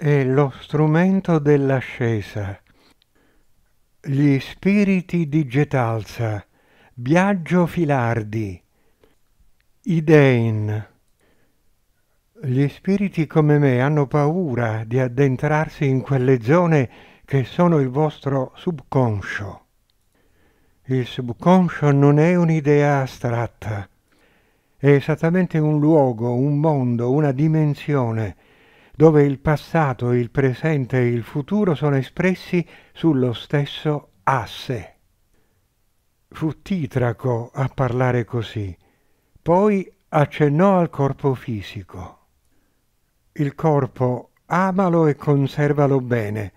è lo strumento dell'ascesa. Gli spiriti di Getalza, Biagio Filardi, Idein. Gli spiriti come me hanno paura di addentrarsi in quelle zone che sono il vostro subconscio. Il subconscio non è un'idea astratta, è esattamente un luogo, un mondo, una dimensione dove il passato, il presente e il futuro sono espressi sullo stesso asse. Fu Titraco a parlare così, poi accennò al corpo fisico. Il corpo amalo e conservalo bene,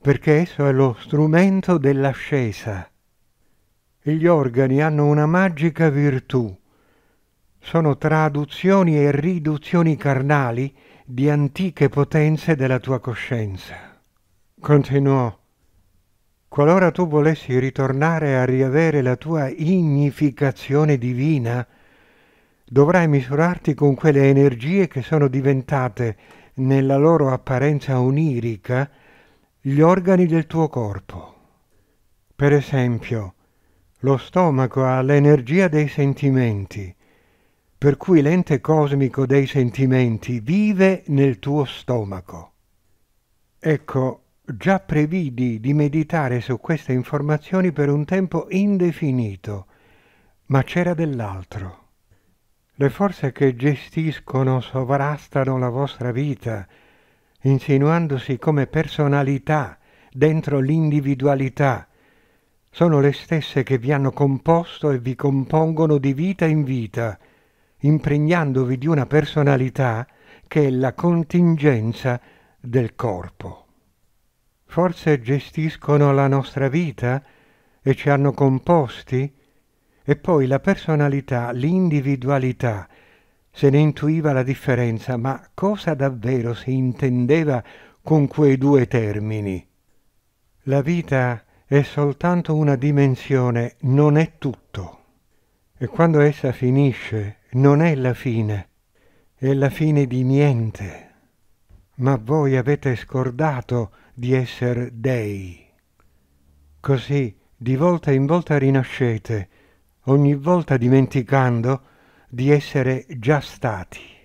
perché esso è lo strumento dell'ascesa. Gli organi hanno una magica virtù. Sono traduzioni e riduzioni carnali di antiche potenze della tua coscienza. Continuò, qualora tu volessi ritornare a riavere la tua ignificazione divina, dovrai misurarti con quelle energie che sono diventate, nella loro apparenza onirica, gli organi del tuo corpo. Per esempio, lo stomaco ha l'energia dei sentimenti, per cui l'ente cosmico dei sentimenti vive nel tuo stomaco. Ecco, già previdi di meditare su queste informazioni per un tempo indefinito, ma c'era dell'altro. Le forze che gestiscono sovrastano la vostra vita, insinuandosi come personalità dentro l'individualità. Sono le stesse che vi hanno composto e vi compongono di vita in vita, impregnandovi di una personalità che è la contingenza del corpo. Forse gestiscono la nostra vita e ci hanno composti, e poi la personalità, l'individualità, se ne intuiva la differenza, ma cosa davvero si intendeva con quei due termini? La vita è soltanto una dimensione, non è tutto. E quando essa finisce, non è la fine, è la fine di niente. Ma voi avete scordato di essere dei. Così di volta in volta rinascete, ogni volta dimenticando di essere già stati.